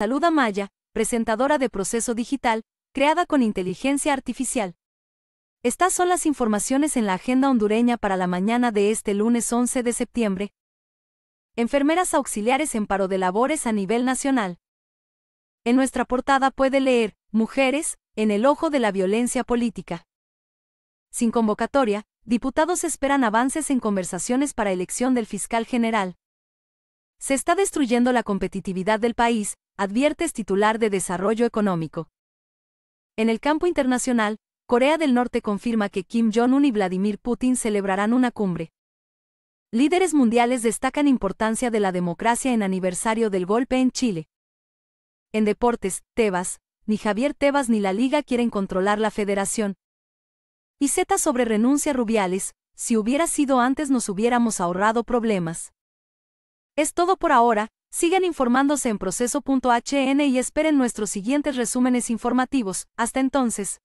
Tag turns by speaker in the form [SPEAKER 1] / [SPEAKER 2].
[SPEAKER 1] Saluda Maya, presentadora de Proceso Digital, creada con inteligencia artificial. Estas son las informaciones en la agenda hondureña para la mañana de este lunes 11 de septiembre. Enfermeras auxiliares en paro de labores a nivel nacional. En nuestra portada puede leer, Mujeres, en el ojo de la violencia política. Sin convocatoria, diputados esperan avances en conversaciones para elección del fiscal general. Se está destruyendo la competitividad del país, adviertes titular de Desarrollo Económico. En el campo internacional, Corea del Norte confirma que Kim Jong-un y Vladimir Putin celebrarán una cumbre. Líderes mundiales destacan importancia de la democracia en aniversario del golpe en Chile. En deportes, Tebas, ni Javier Tebas ni la liga quieren controlar la federación. Y Z sobre renuncia Rubiales, si hubiera sido antes nos hubiéramos ahorrado problemas. Es todo por ahora, Sigan informándose en proceso.hn y esperen nuestros siguientes resúmenes informativos. Hasta entonces.